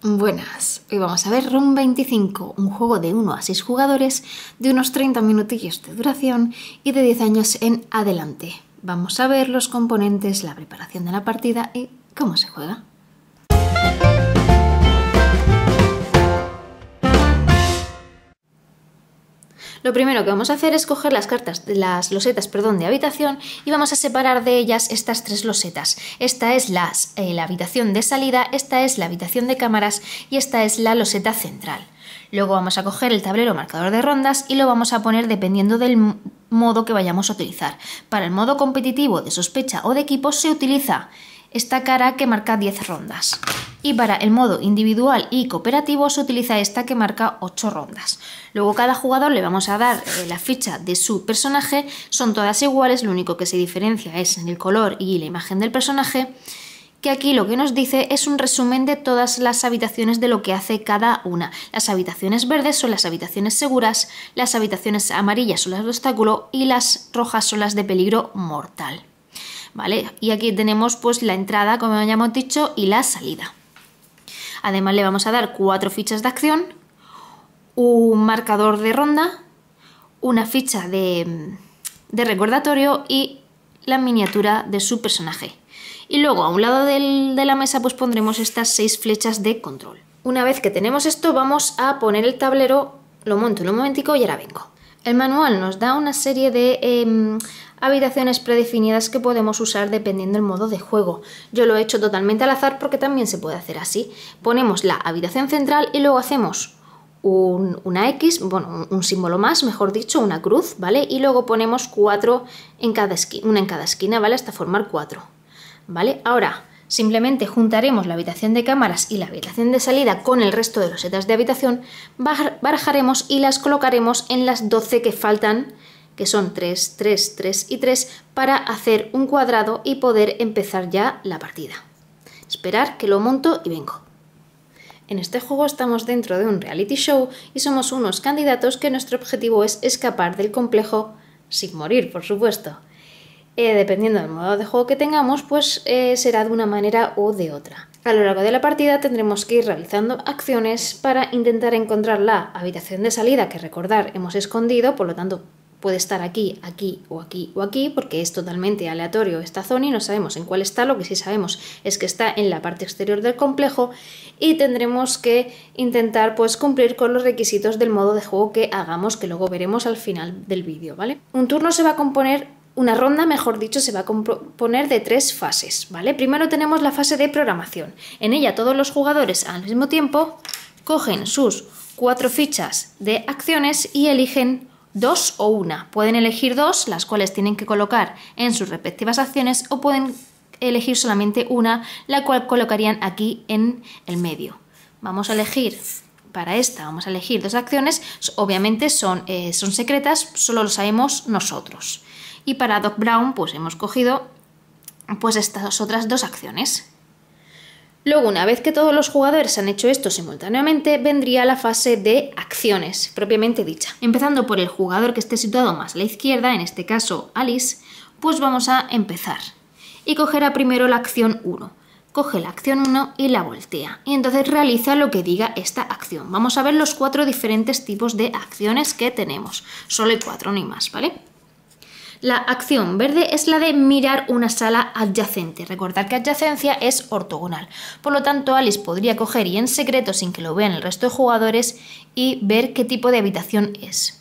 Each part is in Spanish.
Buenas, hoy vamos a ver Room 25, un juego de 1 a 6 jugadores, de unos 30 minutillos de duración y de 10 años en adelante. Vamos a ver los componentes, la preparación de la partida y cómo se juega. Lo primero que vamos a hacer es coger las cartas, las losetas, perdón, de habitación y vamos a separar de ellas estas tres losetas. Esta es eh, la habitación de salida, esta es la habitación de cámaras y esta es la loseta central. Luego vamos a coger el tablero marcador de rondas y lo vamos a poner dependiendo del modo que vayamos a utilizar. Para el modo competitivo de sospecha o de equipo se utiliza esta cara que marca 10 rondas. Y para el modo individual y cooperativo se utiliza esta que marca 8 rondas. Luego cada jugador le vamos a dar eh, la ficha de su personaje, son todas iguales, lo único que se diferencia es en el color y la imagen del personaje, que aquí lo que nos dice es un resumen de todas las habitaciones de lo que hace cada una. Las habitaciones verdes son las habitaciones seguras, las habitaciones amarillas son las de obstáculo y las rojas son las de peligro mortal. Y aquí tenemos pues la entrada, como ya hemos dicho, y la salida. Además le vamos a dar cuatro fichas de acción, un marcador de ronda, una ficha de, recordatorio y la miniatura de su personaje. Y luego a un lado de la mesa pues pondremos estas seis flechas de control. Una vez que tenemos esto vamos a poner el tablero, lo monto en un momentico y ahora vengo. El manual nos da una serie de em, habitaciones predefinidas que podemos usar dependiendo del modo de juego. Yo lo he hecho totalmente al azar porque también se puede hacer así. Ponemos la habitación central y luego hacemos un, una X, bueno, un, símbolo más, mejor dicho, una cruz, ¿vale? Y luego ponemos cuatro en cada esquina, una en cada esquina, ¿vale? Hasta formar cuatro, ¿vale? Ahora, simplemente juntaremos la habitación de cámaras y la habitación de salida con el resto de los setas de habitación, barajaremos y las colocaremos en las 12 que faltan que son 3, 3, 3 y 3, para hacer un cuadrado y poder empezar ya la partida. Esperar que lo monto y vengo. En este juego estamos dentro de un reality show y somos unos candidatos que nuestro objetivo es escapar del complejo sin morir, por supuesto. Eh, dependiendo del modo de juego que tengamos, pues eh, será de una manera o de otra. A lo largo de la partida tendremos que ir realizando acciones para intentar encontrar la habitación de salida que recordar hemos escondido, por lo tanto puede estar aquí, aquí o aquí o aquí, porque es totalmente aleatorio esta zona y no sabemos en cuál está, lo que sí sabemos es que está en la parte exterior del complejo y tendremos que intentar pues cumplir con los requisitos del modo de juego que hagamos, que luego veremos al final del vídeo, ¿vale? Un turno se va a componer una ronda, mejor dicho, se va a componer de tres fases, ¿vale? Primero tenemos la fase de programación. En ella todos los jugadores al mismo tiempo cogen sus cuatro fichas de acciones y eligen dos o una. Pueden elegir dos, las cuales tienen que colocar en sus respectivas acciones, o pueden elegir solamente una, la cual colocarían aquí en el medio. Vamos a elegir para esta, vamos a elegir dos acciones, obviamente son, eh, son secretas, solo lo sabemos nosotros. Y para Doc Brown, pues hemos cogido pues estas otras dos acciones. Luego, una vez que todos los jugadores han hecho esto simultáneamente, vendría la fase de acciones, propiamente dicha. Empezando por el jugador que esté situado más a la izquierda, en este caso Alice, pues vamos a empezar. Y cogerá primero la acción 1. Coge la acción 1 y la voltea. Y entonces realiza lo que diga esta acción. Vamos a ver los cuatro diferentes tipos de acciones que tenemos. Solo hay cuatro, no más, ¿vale? La acción verde es la de mirar una sala adyacente. Recordar que adyacencia es ortogonal. Por lo tanto, Alice podría coger y en secreto, sin que lo vean el resto de jugadores, y ver qué tipo de habitación es.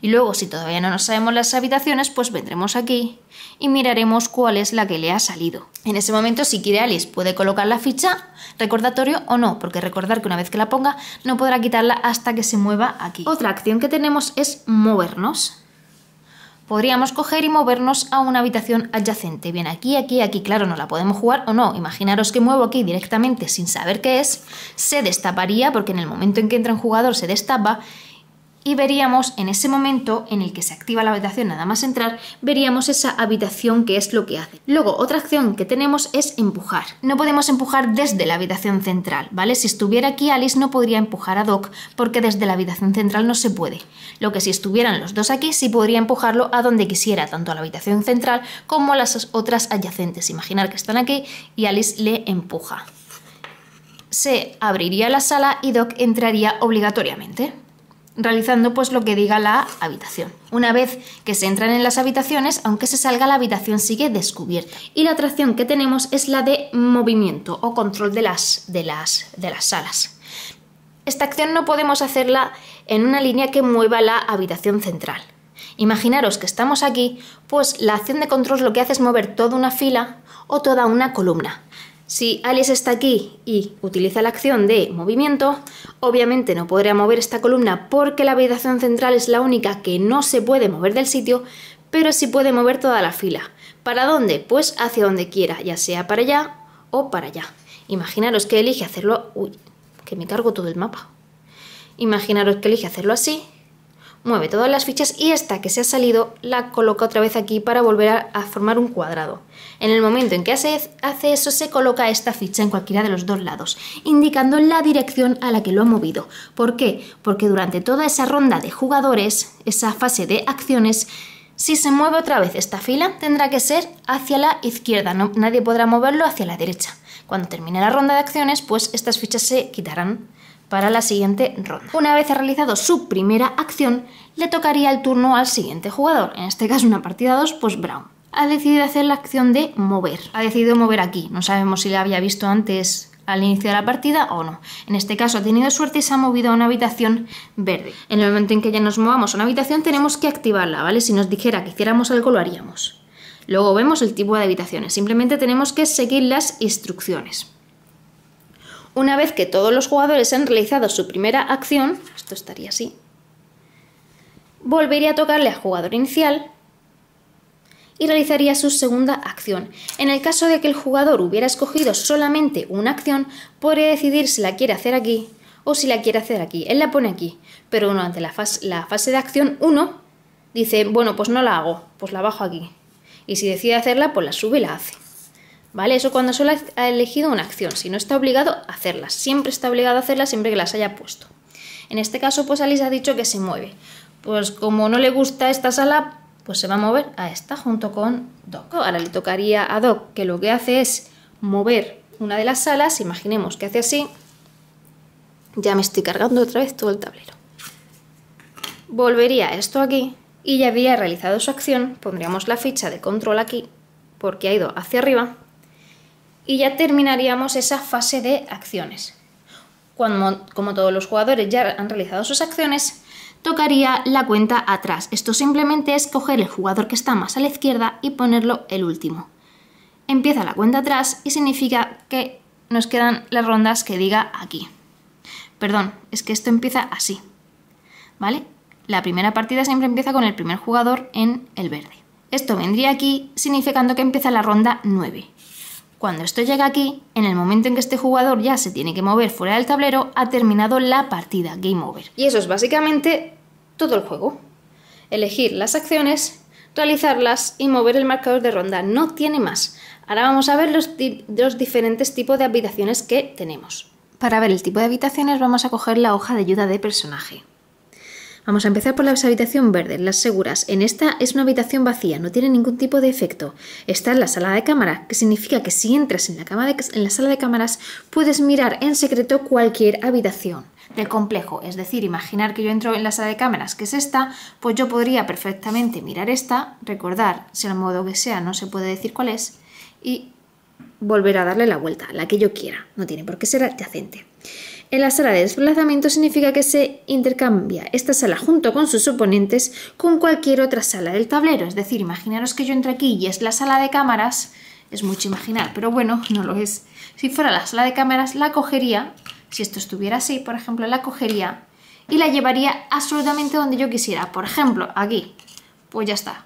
Y luego, si todavía no nos sabemos las habitaciones, pues vendremos aquí y miraremos cuál es la que le ha salido. En ese momento, si quiere Alice, puede colocar la ficha, recordatorio o no, porque recordar que una vez que la ponga, no podrá quitarla hasta que se mueva aquí. Otra acción que tenemos es movernos podríamos coger y movernos a una habitación adyacente. Bien, aquí, aquí, aquí, claro, no la podemos jugar o no. Imaginaros que muevo aquí directamente sin saber qué es, se destaparía porque en el momento en que entra un jugador se destapa y veríamos en ese momento en el que se activa la habitación nada más entrar, veríamos esa habitación que es lo que hace. Luego, otra acción que tenemos es empujar. No podemos empujar desde la habitación central, ¿vale? Si estuviera aquí Alice no podría empujar a Doc porque desde la habitación central no se puede. Lo que si estuvieran los dos aquí sí podría empujarlo a donde quisiera, tanto a la habitación central como a las otras adyacentes. Imaginar que están aquí y Alice le empuja. Se abriría la sala y Doc entraría obligatoriamente realizando pues lo que diga la habitación. Una vez que se entran en las habitaciones, aunque se salga la habitación sigue descubierta. Y la atracción que tenemos es la de movimiento o control de las, de las, de las salas. Esta acción no podemos hacerla en una línea que mueva la habitación central. Imaginaros que estamos aquí, pues la acción de control lo que hace es mover toda una fila o toda una columna. Si Alice está aquí y utiliza la acción de movimiento, obviamente no podrá mover esta columna porque la habitación central es la única que no se puede mover del sitio, pero sí puede mover toda la fila. ¿Para dónde? Pues hacia donde quiera, ya sea para allá o para allá. Imaginaros que elige hacerlo... Uy, que me cargo todo el mapa. Imaginaros que elige hacerlo así mueve todas las fichas y esta que se ha salido la coloca otra vez aquí para volver a, formar un cuadrado. En el momento en que hace, hace, eso se coloca esta ficha en cualquiera de los dos lados, indicando la dirección a la que lo ha movido. ¿Por qué? Porque durante toda esa ronda de jugadores, esa fase de acciones, si se mueve otra vez esta fila, tendrá que ser hacia la izquierda, nadie podrá moverlo hacia la derecha. Cuando termine la ronda de acciones, pues estas fichas se quitarán para la siguiente ronda. Una vez ha realizado su primera acción, le tocaría el turno al siguiente jugador, en este caso una partida 2, pues Brown. Ha decidido hacer la acción de mover. Ha decidido mover aquí, no sabemos si la había visto antes al inicio de la partida o no. En este caso ha tenido suerte y se ha movido a una habitación verde. En el momento en que ya nos movamos a una habitación tenemos que activarla, ¿vale? Si nos dijera que hiciéramos algo lo haríamos. Luego vemos el tipo de habitaciones, simplemente tenemos que seguir las instrucciones. Una vez que todos los jugadores han realizado su primera acción, esto estaría así, volvería a tocarle al jugador inicial y realizaría su segunda acción. En el caso de que el jugador hubiera escogido solamente una acción, podría decidir si la quiere hacer aquí o si la quiere hacer aquí. Él la pone aquí, pero durante la fase, la fase de acción 1 dice, bueno, pues no la hago, pues la bajo aquí. Y si decide hacerla, pues la sube y la hace. ¿Vale? Eso cuando solo ha elegido una acción, si no está obligado a hacerla, siempre está obligado a hacerla siempre que las haya puesto. En este caso, pues Alice ha dicho que se mueve. Pues como no le gusta esta sala, pues se va a mover a esta junto con Doc. Ahora le tocaría a Doc, que lo que hace es mover una de las salas, imaginemos que hace así. Ya me estoy cargando otra vez todo el tablero. Volvería esto aquí y ya había realizado su acción, pondríamos la ficha de control aquí, porque ha ido hacia arriba, y ya terminaríamos esa fase de acciones. Cuando, como todos los jugadores ya han realizado sus acciones, tocaría la cuenta atrás. Esto simplemente es coger el jugador que está más a la izquierda y ponerlo el último. Empieza la cuenta atrás y significa que nos quedan las rondas que diga aquí. Perdón, es que esto empieza así. ¿Vale? La primera partida siempre empieza con el primer jugador en el verde. Esto vendría aquí significando que empieza la ronda 9. Cuando esto llega aquí, en el momento en que este jugador ya se tiene que mover fuera del tablero, ha terminado la partida, game over. Y eso es básicamente todo el juego. Elegir las acciones, realizarlas y mover el marcador de ronda, no tiene más. Ahora vamos a ver los, diferentes tipos de habitaciones que tenemos. Para ver el tipo de habitaciones vamos a coger la hoja de ayuda de personaje. Vamos a empezar por la habitación verde, las seguras. En esta es una habitación vacía, no tiene ningún tipo de efecto. Está en la sala de cámara, que significa que si entras en la, en la sala de cámaras puedes mirar en secreto cualquier habitación del complejo. Es decir, imaginar que yo entro en la sala de cámaras, que es esta, pues yo podría perfectamente mirar esta, recordar, sea el modo que sea no se puede decir cuál es, y volver a darle la vuelta, la que yo quiera. No tiene por qué ser adyacente. En la sala de desplazamiento significa que se intercambia esta sala junto con sus oponentes con cualquier otra sala del tablero. Es decir, imaginaros que yo entre aquí y es la sala de cámaras. Es mucho imaginar, pero bueno, no lo es. Si fuera la sala de cámaras, la cogería, si esto estuviera así, por ejemplo, la cogería y la llevaría absolutamente donde yo quisiera. Por ejemplo, aquí. Pues ya está.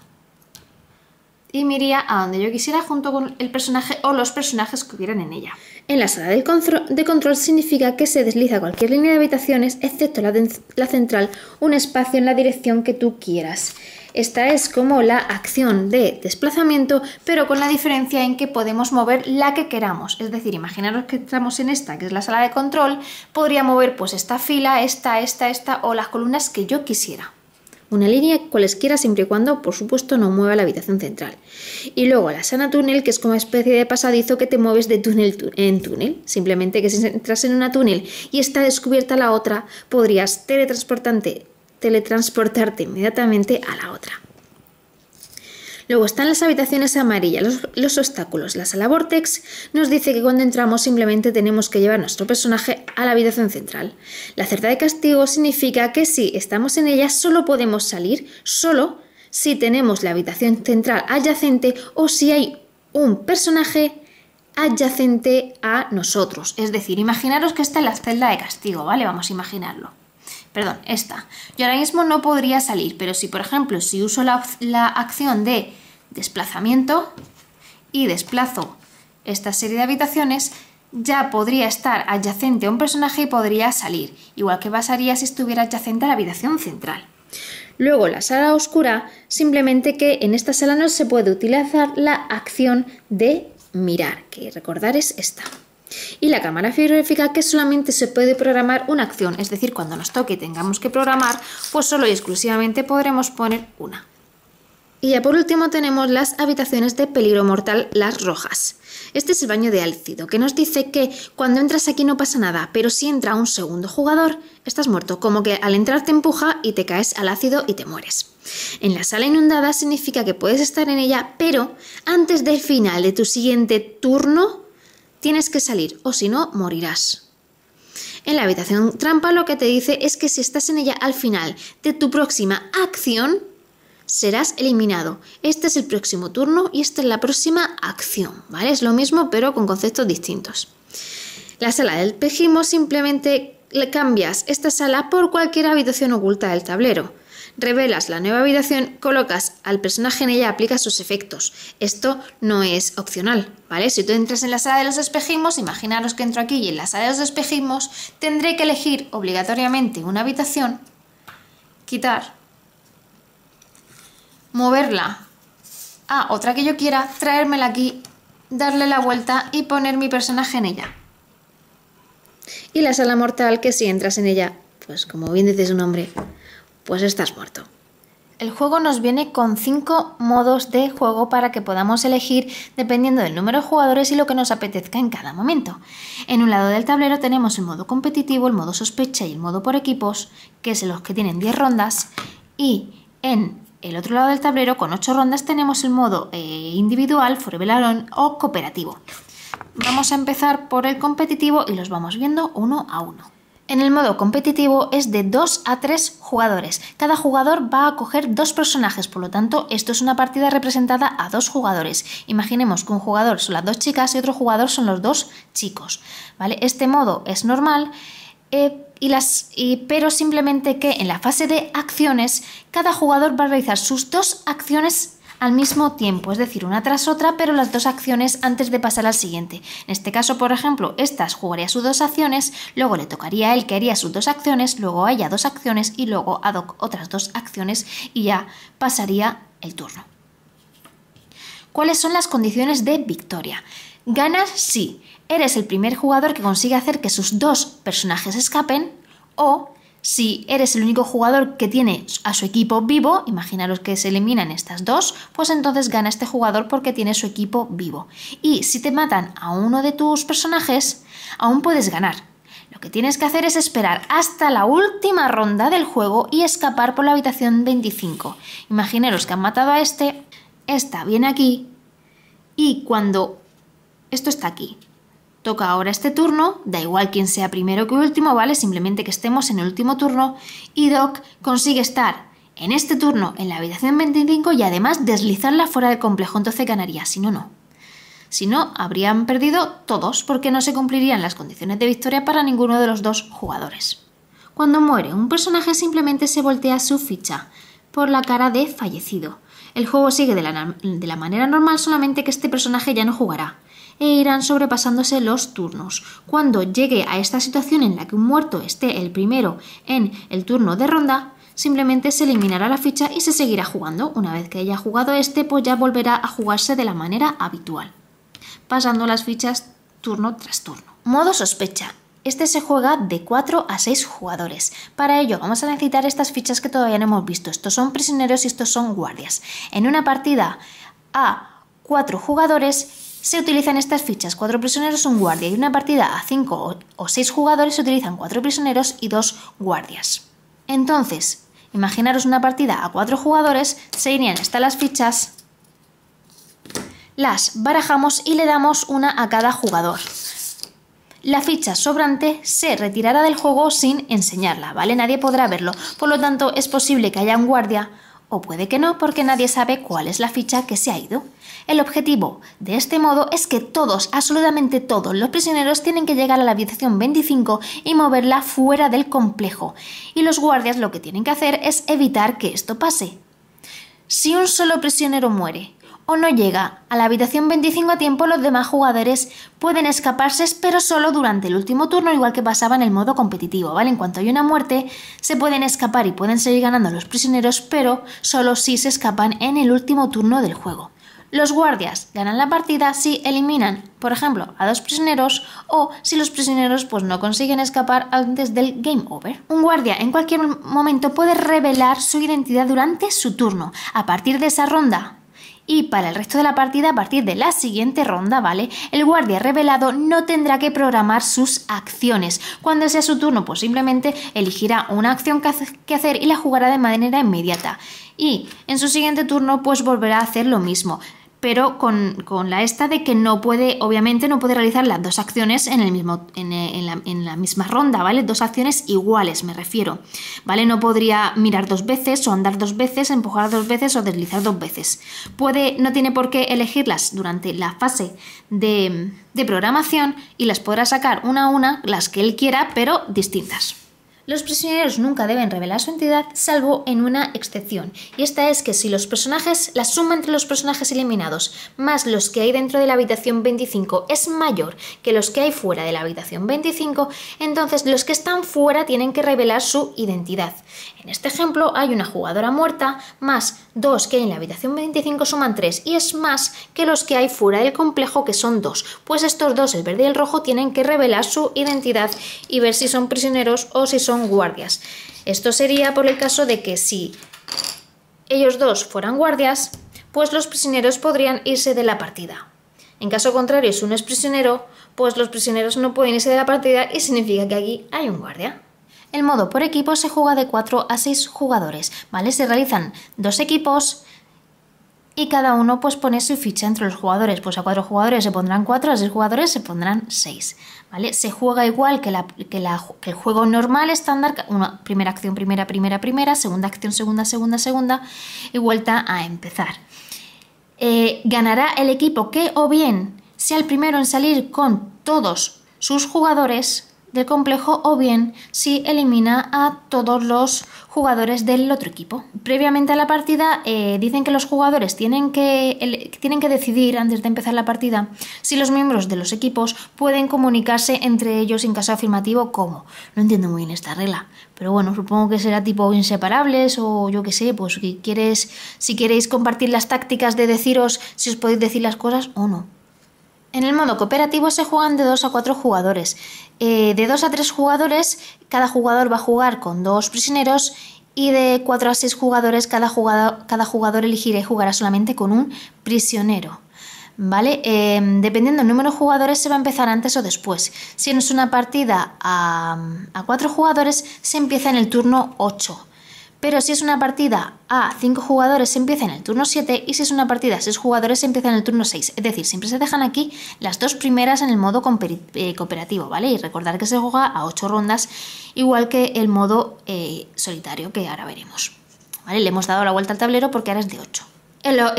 Y me iría a donde yo quisiera junto con el personaje o los personajes que hubieran en ella. En la sala de control significa que se desliza cualquier línea de habitaciones, excepto la, central, un espacio en la dirección que tú quieras. Esta es como la acción de desplazamiento, pero con la diferencia en que podemos mover la que queramos. Es decir, imaginaros que estamos en esta, que es la sala de control, podría mover pues esta fila, esta, esta, esta o las columnas que yo quisiera. Una línea cualesquiera siempre y cuando, por supuesto, no mueva la habitación central. Y luego la sana túnel, que es como una especie de pasadizo que te mueves de túnel en túnel. Simplemente que si entras en una túnel y está descubierta la otra, podrías teletransportarte, teletransportarte inmediatamente a la otra. Luego están las habitaciones amarillas, los, obstáculos. La sala Vortex nos dice que cuando entramos simplemente tenemos que llevar nuestro personaje a la habitación central. La celda de castigo significa que si estamos en ella solo podemos salir, solo si tenemos la habitación central adyacente o si hay un personaje adyacente a nosotros. Es decir, imaginaros que está en la celda de castigo, ¿vale? Vamos a imaginarlo perdón, esta. Yo ahora mismo no podría salir, pero si por ejemplo, si uso la, la acción de desplazamiento y desplazo esta serie de habitaciones, ya podría estar adyacente a un personaje y podría salir, igual que pasaría si estuviera adyacente a la habitación central. Luego, la sala oscura, simplemente que en esta sala no se puede utilizar la acción de mirar, que recordar es esta. Y la cámara frigorífica que solamente se puede programar una acción, es decir, cuando nos toque y tengamos que programar, pues solo y exclusivamente podremos poner una. Y ya por último tenemos las habitaciones de peligro mortal, las rojas. Este es el baño de Álcido, que nos dice que cuando entras aquí no pasa nada, pero si entra un segundo jugador, estás muerto, como que al entrar te empuja y te caes al ácido y te mueres. En la sala inundada significa que puedes estar en ella, pero antes del final de tu siguiente turno Tienes que salir o si no, morirás. En la habitación trampa lo que te dice es que si estás en ella al final de tu próxima acción, serás eliminado. Este es el próximo turno y esta es la próxima acción, ¿vale? Es lo mismo pero con conceptos distintos. La sala del pejismo simplemente le cambias esta sala por cualquier habitación oculta del tablero. Revelas la nueva habitación, colocas al personaje en ella, aplicas sus efectos. Esto no es opcional, ¿vale? Si tú entras en la sala de los espejismos, imaginaros que entro aquí y en la sala de los espejismos tendré que elegir obligatoriamente una habitación, quitar, moverla a otra que yo quiera, traérmela aquí, darle la vuelta y poner mi personaje en ella. Y la sala mortal que si entras en ella, pues como bien dice su nombre, pues estás muerto. El juego nos viene con cinco modos de juego para que podamos elegir dependiendo del número de jugadores y lo que nos apetezca en cada momento. En un lado del tablero tenemos el modo competitivo, el modo sospecha y el modo por equipos, que es los que tienen 10 rondas, y en el otro lado del tablero con 8 rondas tenemos el modo eh, individual, forever alone o cooperativo. Vamos a empezar por el competitivo y los vamos viendo uno a uno. En el modo competitivo es de 2 a 3 jugadores. Cada jugador va a coger dos personajes, por lo tanto, esto es una partida representada a dos jugadores. Imaginemos que un jugador son las dos chicas y otro jugador son los dos chicos. ¿vale? Este modo es normal. Eh, y las, y, pero simplemente que en la fase de acciones cada jugador va a realizar sus dos acciones al mismo tiempo, es decir, una tras otra, pero las dos acciones antes de pasar al siguiente. En este caso, por ejemplo, estas jugaría sus dos acciones, luego le tocaría a él que haría sus dos acciones, luego a ella dos acciones y luego a Doc otras dos acciones y ya pasaría el turno. ¿Cuáles son las condiciones de victoria? Ganas si eres el primer jugador que consigue hacer que sus dos personajes escapen o si eres el único jugador que tiene a su equipo vivo, imaginaros que se eliminan estas dos, pues entonces gana este jugador porque tiene su equipo vivo. Y si te matan a uno de tus personajes, aún puedes ganar. Lo que tienes que hacer es esperar hasta la última ronda del juego y escapar por la habitación 25. Imaginaros que han matado a este, esta viene aquí y cuando esto está aquí, toca ahora este turno, da igual quién sea primero que último, ¿vale? Simplemente que estemos en el último turno y Doc consigue estar en este turno en la habitación 25 y además deslizarla fuera del complejo, entonces ganaría, si no, no. Si no, habrían perdido todos porque no se cumplirían las condiciones de victoria para ninguno de los dos jugadores. Cuando muere, un personaje simplemente se voltea su ficha por la cara de fallecido. El juego sigue de la, de la manera normal, solamente que este personaje ya no jugará e irán sobrepasándose los turnos. Cuando llegue a esta situación en la que un muerto esté el primero en el turno de ronda, simplemente se eliminará la ficha y se seguirá jugando. Una vez que haya jugado este, pues ya volverá a jugarse de la manera habitual, pasando las fichas turno tras turno. Modo sospecha. Este se juega de 4 a 6 jugadores. Para ello vamos a necesitar estas fichas que todavía no hemos visto. Estos son prisioneros y estos son guardias. En una partida a 4 jugadores se utilizan estas fichas, cuatro prisioneros, un guardia y una partida a cinco o seis jugadores se utilizan cuatro prisioneros y dos guardias. Entonces, imaginaros una partida a cuatro jugadores, se irían hasta las fichas, las barajamos y le damos una a cada jugador. La ficha sobrante se retirará del juego sin enseñarla, ¿vale? Nadie podrá verlo. Por lo tanto, es posible que haya un guardia o puede que no porque nadie sabe cuál es la ficha que se ha ido. El objetivo de este modo es que todos, absolutamente todos los prisioneros tienen que llegar a la habitación 25 y moverla fuera del complejo, y los guardias lo que tienen que hacer es evitar que esto pase. Si un solo prisionero muere, o no llega a la habitación 25 a tiempo, los demás jugadores pueden escaparse, pero solo durante el último turno, igual que pasaba en el modo competitivo, ¿vale? En cuanto hay una muerte, se pueden escapar y pueden seguir ganando los prisioneros, pero solo si se escapan en el último turno del juego. Los guardias ganan la partida si eliminan, por ejemplo, a dos prisioneros o si los prisioneros pues, no consiguen escapar antes del game over. Un guardia en cualquier momento puede revelar su identidad durante su turno. A partir de esa ronda, y para el resto de la partida, a partir de la siguiente ronda, ¿vale? El guardia revelado no tendrá que programar sus acciones. Cuando sea su turno, pues simplemente elegirá una acción que hacer y la jugará de manera inmediata. Y en su siguiente turno, pues volverá a hacer lo mismo pero con, la esta de que no puede, obviamente no puede realizar las dos acciones en, el mismo, eh, en, la, misma ronda, ¿vale? Dos acciones iguales, me refiero, ¿vale? No podría mirar dos veces o andar dos veces, empujar dos veces o deslizar dos veces. Puede, no tiene por qué elegirlas durante la fase de, de programación y las podrá sacar una a una, las que él quiera, pero distintas. Los prisioneros nunca deben revelar su identidad, salvo en una excepción, y esta es que si los personajes, la suma entre los personajes eliminados más los que hay dentro de la habitación 25 es mayor que los que hay fuera de la habitación 25, entonces los que están fuera tienen que revelar su identidad. En este ejemplo hay una jugadora muerta más dos que hay en la habitación 25 suman 3 y es más que los que hay fuera del complejo que son dos, pues estos dos, el verde y el rojo, tienen que revelar su identidad y ver si son prisioneros o si son guardias. Esto sería por el caso de que si ellos dos fueran guardias, pues los prisioneros podrían irse de la partida. En caso contrario, si uno es prisionero, pues los prisioneros no pueden irse de la partida y significa que aquí hay un guardia. El modo por equipo se juega de 4 a 6 jugadores, ¿vale? Se realizan dos equipos y cada uno pues pone su ficha entre los jugadores. Pues a cuatro jugadores se pondrán cuatro, a seis jugadores se pondrán seis. ¿Vale? Se juega igual que, el juego normal estándar, una primera acción, primera, primera, primera, segunda acción, segunda, segunda, segunda y vuelta a empezar. Eh, ganará el equipo que o bien sea el primero en salir con todos sus jugadores del complejo o bien si elimina a todos los jugadores del otro equipo. Previamente a la partida eh, dicen que los jugadores tienen que, tienen que decidir antes de empezar la partida si los miembros de los equipos pueden comunicarse entre ellos en caso afirmativo como. No entiendo muy bien esta regla, pero bueno, supongo que será tipo inseparables o yo qué sé, pues si, quieres, si queréis compartir las tácticas de deciros si os podéis decir las cosas o no. En el modo cooperativo se juegan de 2 a 4 jugadores. Eh, de 2 a 3 jugadores, cada jugador va a jugar con dos prisioneros y de 4 a 6 jugadores, cada jugador, cada jugador elegirá y jugará solamente con un prisionero. ¿Vale? Eh, dependiendo del número de jugadores se va a empezar antes o después. Si no es una partida a 4 jugadores, se empieza en el turno 8. Pero si es una partida a 5 jugadores se empieza en el turno 7 y si es una partida a 6 jugadores se empieza en el turno 6. Es decir, siempre se dejan aquí las dos primeras en el modo eh, cooperativo, ¿vale? Y recordar que se juega a 8 rondas, igual que el modo eh, solitario que ahora veremos. ¿Vale? Le hemos dado la vuelta al tablero porque ahora es de 8.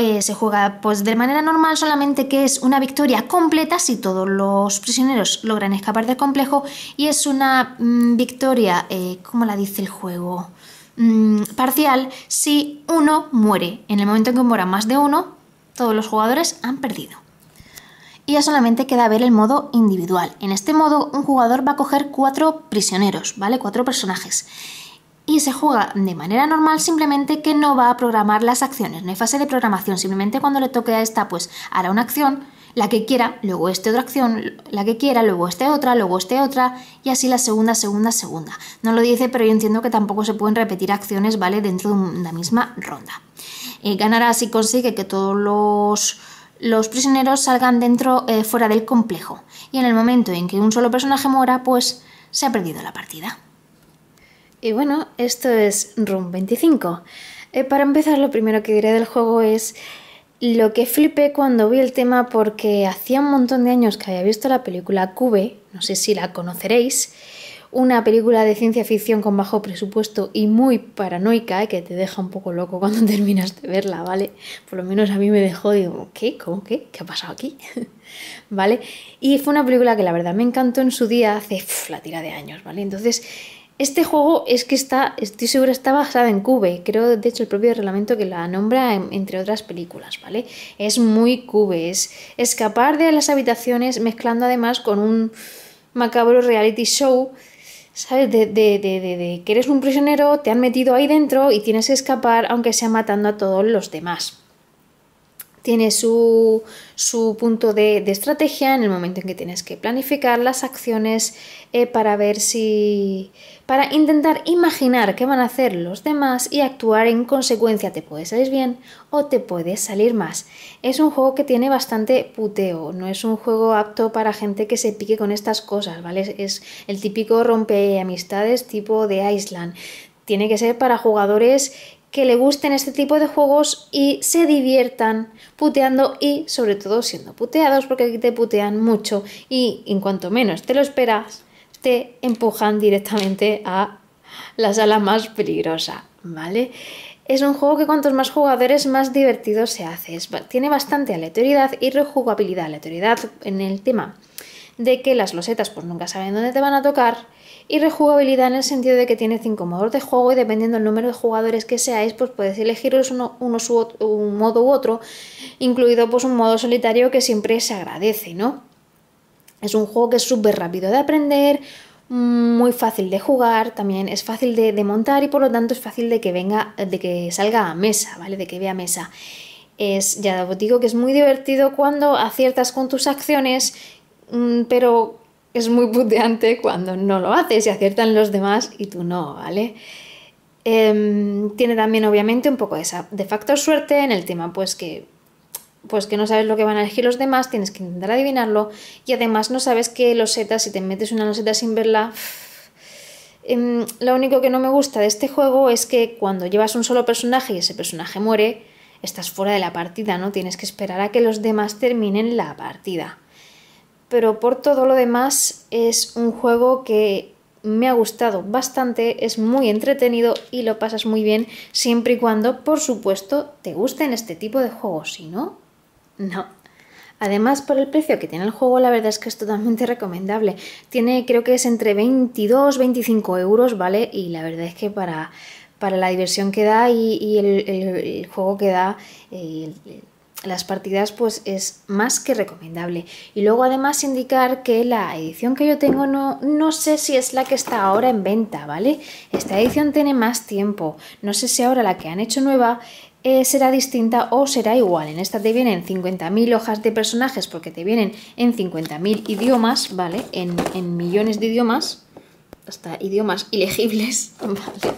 Eh, se juega pues de manera normal, solamente que es una victoria completa si todos los prisioneros logran escapar del complejo y es una mm, victoria, ¿cómo la dice el juego? Mm, parcial si uno muere. En el momento en que muera más de uno, todos los jugadores han perdido. Y ya solamente queda ver el modo individual. En este modo, un jugador va a coger cuatro prisioneros, ¿vale? Cuatro personajes. Y se juega de manera normal, simplemente que no va a programar las acciones. No hay fase de programación, simplemente cuando le toque a esta, pues hará una acción la que quiera, luego esta otra acción, la que quiera, luego esta otra, luego esta otra, y así la segunda, segunda, segunda. No lo dice, pero yo entiendo que tampoco se pueden repetir acciones, ¿vale? Dentro de una misma ronda. Eh, ganará si consigue que todos los los prisioneros salgan dentro eh, fuera del complejo y en el momento en que un solo personaje muera pues se ha perdido la partida. Y bueno, esto es Room 25. Eh, para empezar lo primero que diré del juego es lo que flipé cuando vi el tema porque hacía un montón de años que había visto la película Cube, no sé si la conoceréis, una película de ciencia ficción con bajo presupuesto y muy paranoica, eh, que te deja un poco loco cuando terminas de verla, ¿vale? Por lo menos a mí me dejó, digo, ¿qué? ¿Cómo qué? ¿Qué ha pasado aquí? ¿Vale? Y fue una película que la verdad me encantó en su día hace la tira de años, ¿vale? Entonces este juego es que está, estoy segura, está basada en Cube. Creo, de hecho, el propio reglamento que la nombra, em, entre otras películas, ¿vale? Es muy Cube, es escapar de las habitaciones mezclando además con un macabro reality show, ¿sabes? De, de que eres un prisionero, te han metido ahí dentro y tienes que escapar aunque sea matando a todos los demás tiene su, punto de, estrategia en el momento en que tienes que planificar las acciones eh, para ver si... para intentar imaginar qué van a hacer los demás y actuar en consecuencia. Te puede salir bien o te puede salir más. Es un juego que tiene bastante puteo, no es un juego apto para gente que se pique con estas cosas, ¿vale? Es el típico rompe amistades tipo de Island tiene que ser para jugadores que le gusten este tipo de juegos y se diviertan puteando y sobre todo siendo puteados porque te putean mucho y en cuanto menos te lo esperas te empujan directamente a la sala más peligrosa, ¿vale? Es un juego que cuantos más jugadores más divertido se hace. tiene bastante aleatoriedad y rejugabilidad. Aleatoriedad en el tema de que las losetas pues nunca saben dónde te van a tocar y rejugabilidad en el sentido de que tiene cinco modos de juego y dependiendo del número de jugadores que seáis, pues podéis elegiros uno, un modo u otro, incluido pues un modo solitario que siempre se agradece, ¿no? Es un juego que es súper rápido de aprender, muy fácil de jugar, también es fácil de, de, montar y por lo tanto es fácil de que venga, de que salga a mesa, ¿vale? De que vea mesa. Es, ya os digo que es muy divertido cuando aciertas con tus acciones, mm, pero es muy puteante cuando no lo haces y aciertan los demás y tú no, ¿vale? Em, tiene también obviamente un poco de, de factor suerte en el tema, pues que pues que no sabes lo que van a elegir los demás, tienes que intentar adivinarlo y además no sabes qué losetas, si te metes una loseta sin verla... Em, lo único que no me gusta de este juego es que cuando llevas un solo personaje y ese personaje muere, estás fuera de la partida, ¿no? Tienes que esperar a que los demás terminen la partida pero por todo lo demás es un juego que me ha gustado bastante, es muy entretenido y lo pasas muy bien siempre y cuando, por supuesto, te gusten este tipo de juegos, si no, no. Además, por el precio que tiene el juego, la verdad es que es totalmente recomendable. Tiene, creo que es entre 22, 25 euros, ¿vale? Y la verdad es que para, para la diversión que da y, el, juego que da, las partidas pues es más que recomendable. Y luego además indicar que la edición que yo tengo no, no sé si es la que está ahora en venta, ¿vale? Esta edición tiene más tiempo, no sé si ahora la que han hecho nueva eh, será distinta o será igual. En esta te vienen 50.000 hojas de personajes porque te vienen en 50.000 idiomas, ¿vale? En, en millones de idiomas, hasta idiomas ilegibles, ¿vale?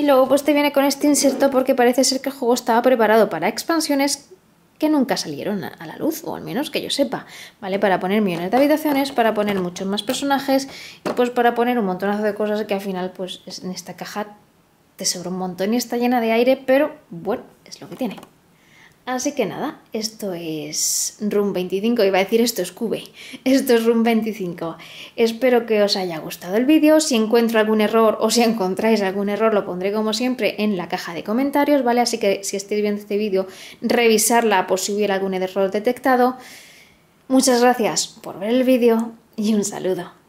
Y luego pues te viene con este inserto porque parece ser que el juego estaba preparado para expansiones que nunca salieron a la luz, o al menos que yo sepa, ¿vale? Para poner millones de habitaciones, para poner muchos más personajes y pues para poner un montonazo de cosas que al final pues en esta caja te sobra un montón y está llena de aire, pero bueno, es lo que tiene. Así que nada, esto es Room 25, iba a decir esto es Cube, esto es Room 25. Espero que os haya gustado el vídeo, si encuentro algún error o si encontráis algún error lo pondré como siempre en la caja de comentarios, ¿vale? Así que si estáis viendo este vídeo, revisarla por si hubiera algún error detectado. Muchas gracias por ver el vídeo y un saludo.